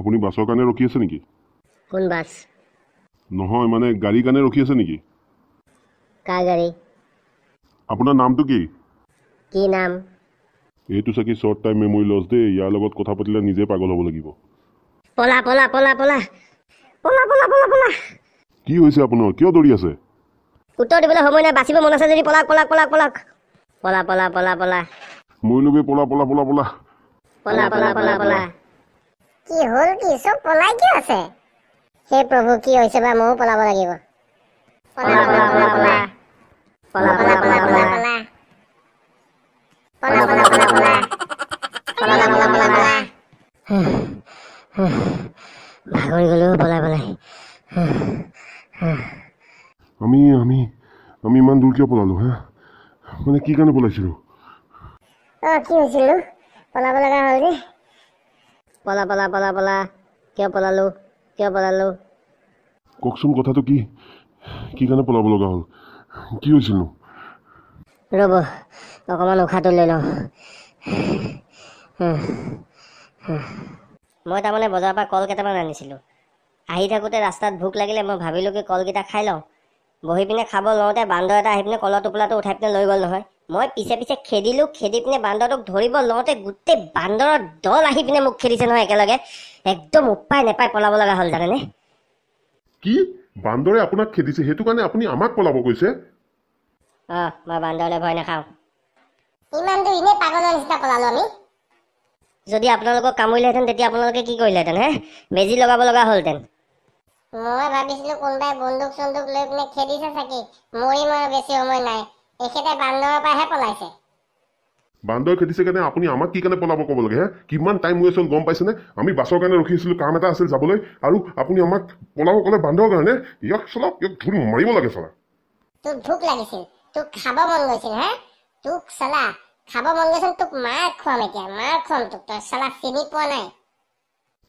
আপুনি বাছৰ কাৰণে ৰখি আছে নেকি কোন বাছ নহয় মানে গাড়ীৰ কাৰণে ৰখি আছে নেকি কাৰ গাড়ী আপোনাৰ নামটো কি কি নাম এইটো চাগে শ্বৰ্ট টাইম মেমৰি লছ দেই ইয়াৰ লগত কথা পাতিলে নিজে পাগল হ'ব লাগিব পলা পলা পলা পলা পলা পলা পলা পলা কি হৈছে আপোনাৰ কিয় দৌৰি আছে উত্তৰ দিবলৈ সময় নাই বাচিব মন আছে যদি পলাক পলাক পলাক পলাক পলা পলা পলা পলা মই নবে পলা পলা পলা পলা পলা পলা পলা পলা কি হল কি সব পলাই কি আছে হে প্ৰভু কি হৈছে বা ময়ো পলাব লাগিব পলাব লগা হল যে পলা পলা পলা পলা কিয় পলালো কিয় পলালো কওকচোন কথাটো কি কি কাৰণে পলাব লগা হ'ল কি হৈছিলনো ৰ'ব অকণমান উশাহটো লৈ লওঁ মই তাৰমানে বজাৰৰ পৰা কল কেইটামান আনিছিলোঁ আহি থাকোঁতে ৰাস্তাত ভোক লাগিলে মই ভাবিলোঁ কি কলকেইটা খাই লওঁ বহি পিনে খাব লওঁতে বান্দৰ এটা আহি পিনে কলৰ টোপোলাটো উঠাই পিনে লৈ গ'ল নহয় মই পিছে পিছে খেদিলো খেদি পিনে বান্দৰটোক ধৰিব লওঁতে গোটেই বান্দৰৰ দল আহি পিনে মোক খেদিছে নহয় একেলগে একদম উপায় নাপায় পলাব লগা হ'ল জানেনে কি বান্দৰে আপোনাক খেদিছে সেইটো কাৰণে আপুনি আমাক পলাব কৈছে অ মই বান্দৰলৈ ভয় নাখাওঁ ইমান দূৰ এনেই পাগলৰ নিচিনা পলালো আমি যদি আপোনালোকক কামুৰিলেহেঁতেন তেতিয়া আপোনালোকে কি কৰিলেহেঁতেন হে বেজি লগাব লগা হ'লহেঁতেন মই ভাবিছিলো কোনোবাই বন্দুক চন্দুক লৈ পিনে খেদিছে চাগে মৰি মই বেছি সময় নাই এখেতে বান্দৰৰ পৰাহে পলাইছে বান্দৰ খেদিছে কাৰণে আপুনি আমাক কি কাৰণে পলাব ক'ব লাগে হে কিমান টাইম হৈ আছিল গম পাইছেনে আমি বাছৰ কাৰণে ৰখি আছিলোঁ কাম এটা আছিল যাবলৈ আৰু আপুনি আমাক পলাব ক'লে বান্দৰৰ কাৰণে ইয়াক চলক ইয়াক ধুন মাৰিব লাগে চলা তোক ভোক লাগিছিল তোক খাব মন গৈছিল হে তোক চলা খাব মন গৈছিল তোক মাৰ খুৱাম এতিয়া মাৰ খুৱাম তোক তই চলা চিনি পোৱা নাই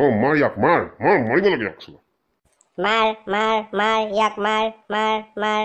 অ মাৰ ইয়াক মাৰ মাৰ মাৰিব লাগে ইয়াক চলা মাৰ মাৰ মাৰ ইয়াক মাৰ মাৰ মাৰ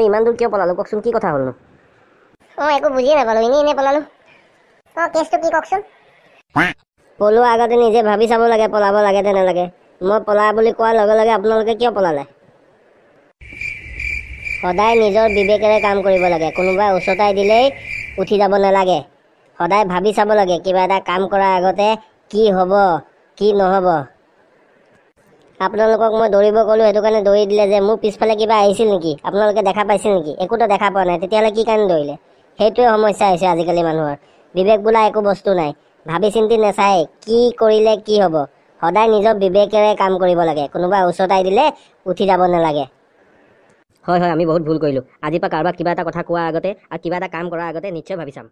আৰু ইমান দূৰ কিয় পলালো কওকচোন কি কথা হলনো অঁ একো বুজিয়ে নাপালো এনেই এনেই পলালো অঁ কেছটো কি কওকচোন পলোৱা আগতে নিজে ভাবি চাব লাগে পলাব লাগে নে নালাগে মই পলা বুলি কোৱাৰ লগে লগে আপোনালোকে কিয় পলালে সদায় নিজৰ বিবেকেৰে কাম কৰিব লাগে কোনোবাই উচতাই দিলেই উঠি যাব নালাগে সদায় ভাবি চাব লাগে কিবা এটা কাম কৰাৰ আগতে কি হ'ব কি নহ'ব আপোনালোকক মই দৌৰিব গ'লোঁ সেইটো কাৰণে দৌৰি দিলে যে মোৰ পিছফালে কিবা আহিছিল নেকি আপোনালোকে দেখা পাইছিল নেকি একোতো দেখা পোৱা নাই তেতিয়াহ'লে কি কাৰণে দৌৰিলে সেইটোৱে সমস্যা হৈছে আজিকালি মানুহৰ বিবেক বোলা একো বস্তু নাই ভাবি চিন্তি নেচায় কি কৰিলে কি হ'ব সদায় নিজৰ বিবেকেৰে কাম কৰিব লাগে কোনোবাই উচতাই দিলে উঠি যাব নালাগে হয় হয় আমি বহুত ভুল কৰিলোঁ আজিৰ পৰা কাৰোবাক কিবা এটা কথা কোৱাৰ আগতে আৰু কিবা এটা কাম কৰাৰ আগতে নিশ্চয় ভাবি চাম